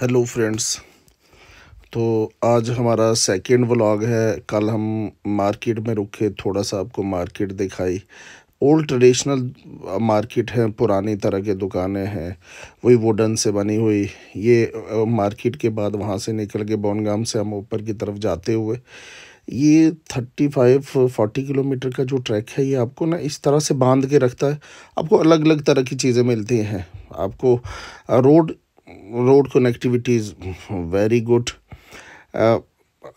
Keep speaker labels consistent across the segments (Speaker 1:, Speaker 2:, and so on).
Speaker 1: hello friends तो आज हमारा सेकंड व्लॉग है कल हम मार्केट में रुके थोड़ा सा आपको मार्केट दिखाई ओल्ड ट्रेडिशनल मार्केट है पुरानी तरह के दुकानें हैं वही वुडन से बनी हुई ये मार्केट के बाद वहाँ से निकल के बोनगाम से हम ऊपर की तरफ जाते हुए ये थर्टी फाइव फोर्टी किलोमीटर का जो ट्रैक है ये आपको ना इस तरह से बांध के रखता है आपको अलग अलग तरह की चीज़ें मिलती हैं आपको road road connectivity is very good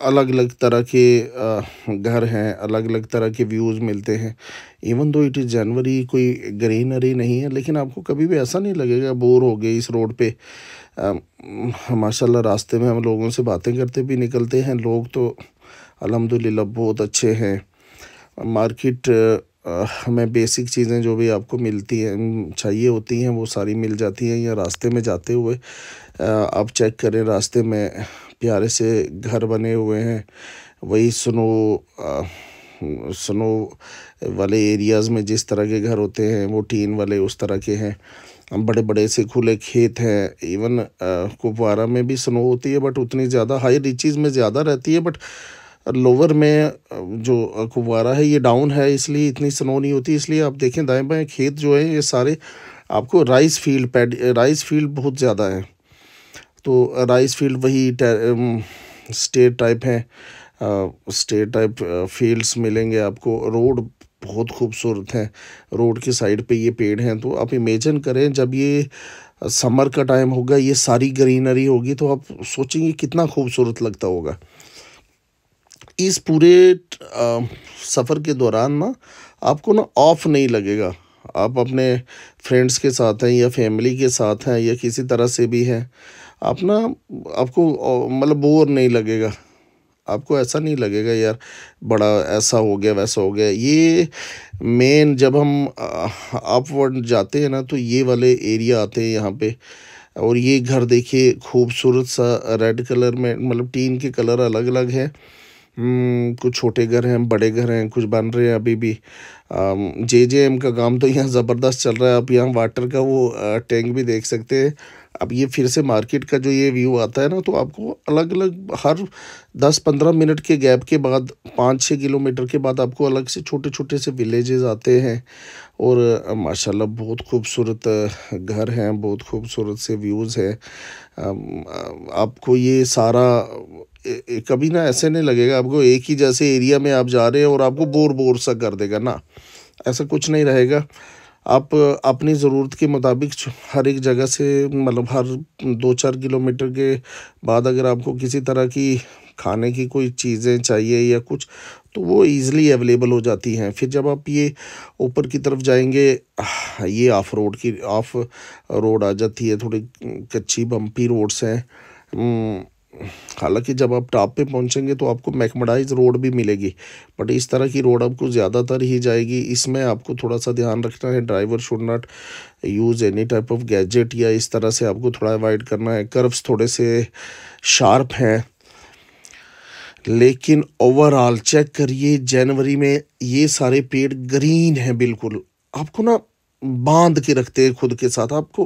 Speaker 1: अलग अलग तरह के uh, घर हैं अलग अलग तरह के व्यूज़ मिलते हैं इवन दो इट इज़ जनवरी कोई ग्रीनरी नहीं है लेकिन आपको कभी भी ऐसा नहीं लगेगा बोर हो गए इस रोड पे um, माशाल्लाह रास्ते में हम लोगों से बातें करते भी निकलते हैं लोग तो अलहमदिल्ला बहुत अच्छे हैं मार्केट हमें बेसिक चीज़ें जो भी आपको मिलती हैं चाहिए होती हैं वो सारी मिल जाती हैं या रास्ते में जाते हुए आप चेक करें रास्ते में प्यारे से घर बने हुए हैं वही स्नो स्नो वाले एरियाज़ में जिस तरह के घर होते हैं वो टीन वाले उस तरह के हैं बड़े बड़े से खुले खेत हैं इवन कुपवारा में भी स्नो होती है बट उतनी ज़्यादा हाई रिचीज़ में ज़्यादा रहती है बट लोअर में जो कुवारा है ये डाउन है इसलिए इतनी स्नो नहीं होती इसलिए आप देखें दाएं बाएँ खेत जो है ये सारे आपको rice field paddy rice field बहुत ज़्यादा है तो राइस फील्ड वही स्टेट टाइप हैं स्टेट टाइप फील्ड्स मिलेंगे आपको रोड बहुत खूबसूरत हैं रोड के साइड पे ये पेड़ हैं तो आप इमेजन करें जब ये समर का टाइम होगा ये सारी ग्रीनरी होगी तो आप सोचेंगे कितना खूबसूरत लगता होगा इस पूरे सफ़र के दौरान ना आपको ना ऑफ नहीं लगेगा आप अपने फ्रेंड्स के साथ हैं या फैमिली के साथ हैं या किसी तरह से भी हैं आप ना आपको मतलब बोर नहीं लगेगा आपको ऐसा नहीं लगेगा यार बड़ा ऐसा हो गया वैसा हो गया ये मेन जब हम अपवर्ड जाते हैं ना तो ये वाले एरिया आते हैं यहाँ पे और ये घर देखिए खूबसूरत सा रेड कलर में मतलब टीन के कलर अलग अलग है हम्म, कुछ छोटे घर हैं बड़े घर हैं कुछ बन रहे हैं अभी भी जे जे एम का काम तो यहाँ ज़बरदस्त चल रहा है आप यहाँ वाटर का वो टैंक भी देख सकते हैं अब ये फिर से मार्केट का जो ये व्यू आता है ना तो आपको अलग अलग हर दस पंद्रह मिनट के गैप के बाद पाँच छः किलोमीटर के बाद आपको अलग से छोटे छोटे से विलेजेस आते हैं और माशाल्लाह बहुत खूबसूरत घर हैं बहुत खूबसूरत से व्यूज़ हैं आपको ये सारा कभी ना ऐसे नहीं लगेगा आपको एक ही जैसे एरिया में आप जा रहे हैं और आपको बोर बोर सा कर देगा ना ऐसा कुछ नहीं रहेगा आप अपनी ज़रूरत के मुताबिक हर एक जगह से मतलब हर दो चार किलोमीटर के बाद अगर आपको किसी तरह की खाने की कोई चीज़ें चाहिए या कुछ तो वो ईज़िली अवेलेबल हो जाती हैं फिर जब आप ये ऊपर की तरफ जाएंगे ये ऑफ रोड की ऑफ रोड आ जाती है थोड़ी कच्ची बम्पी रोड्स हैं हालांकि जब आप टॉप पे पहुंचेंगे तो आपको मैकमडाइज रोड भी मिलेगी बट इस तरह की रोड आपको ज़्यादातर ही जाएगी इसमें आपको थोड़ा सा ध्यान रखना है driver should not use any type of gadget या इस तरह से आपको थोड़ा अवॉइड करना है कर्व्स थोड़े से शार्प हैं लेकिन ओवरऑल चेक करिए जनवरी में ये सारे पेड़ ग्रीन हैं बिल्कुल आपको ना बांध के रखते हैं खुद के साथ आपको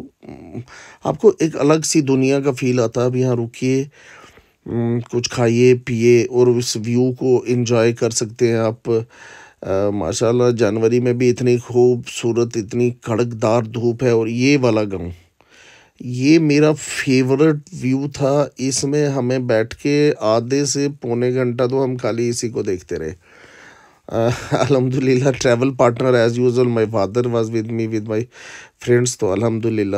Speaker 1: आपको एक अलग सी दुनिया का फील आता है अब यहाँ रुकिए हम्म, कुछ खाइए पिए और उस व्यू को इन्जॉय कर सकते हैं आप माशाल्लाह जनवरी में भी इतनी खूबसूरत इतनी कड़कदार धूप है और ये वाला गांव ये मेरा फेवरेट व्यू था इसमें हमें बैठ के आधे से पौने घंटा तो हम खाली इसी को देखते रहे अलहमदिल्ला travel partner as usual my father was with me with my friends तो अलहमदिल्ला